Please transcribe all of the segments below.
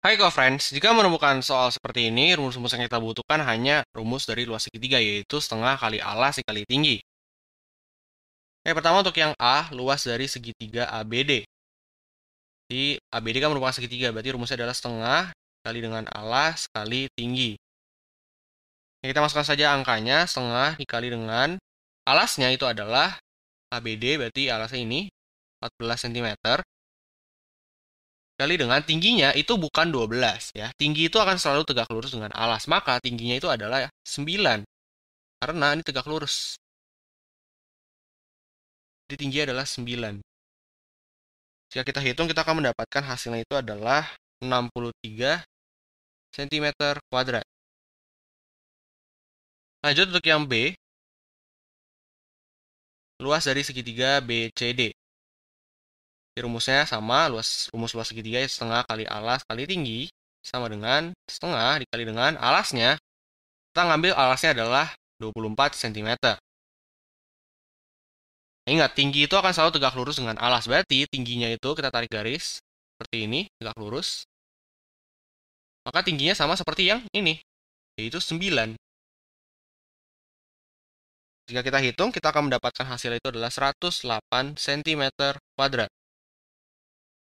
Hai co-friends, jika menemukan soal seperti ini, rumus-rumus yang kita butuhkan hanya rumus dari luas segitiga, yaitu setengah kali alas dikali tinggi. Oke, pertama untuk yang A, luas dari segitiga ABD. Di ABD kan merupakan segitiga, berarti rumusnya adalah setengah kali dengan alas kali tinggi. Oke, kita masukkan saja angkanya, setengah dikali dengan alasnya itu adalah ABD, berarti alasnya ini 14 cm kali dengan tingginya itu bukan 12 ya. Tinggi itu akan selalu tegak lurus dengan alas, maka tingginya itu adalah 9. Karena ini tegak lurus. Jadi tinggi adalah 9. Jika kita hitung kita akan mendapatkan hasilnya itu adalah 63 cm kuadrat. Lanjut untuk yang B. Luas dari segitiga BCD rumusnya sama, luas rumus luas segitiga ya setengah kali alas kali tinggi sama dengan setengah dikali dengan alasnya. Kita ngambil alasnya adalah 24 cm. Nah, ingat, tinggi itu akan selalu tegak lurus dengan alas. Berarti tingginya itu kita tarik garis seperti ini, tegak lurus. Maka tingginya sama seperti yang ini, yaitu 9. Jika kita hitung, kita akan mendapatkan hasil itu adalah 108 cm kuadrat.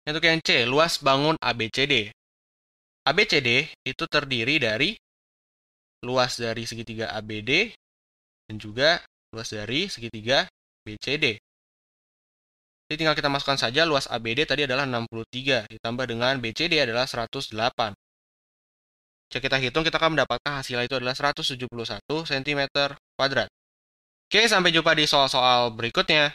Untuk yang C, luas bangun ABCD. ABCD itu terdiri dari luas dari segitiga ABD dan juga luas dari segitiga BCD. Jadi tinggal kita masukkan saja luas ABD tadi adalah 63 ditambah dengan BCD adalah 108. Jika kita hitung kita akan mendapatkan hasil itu adalah 171 cm kuadrat. Oke, sampai jumpa di soal-soal berikutnya.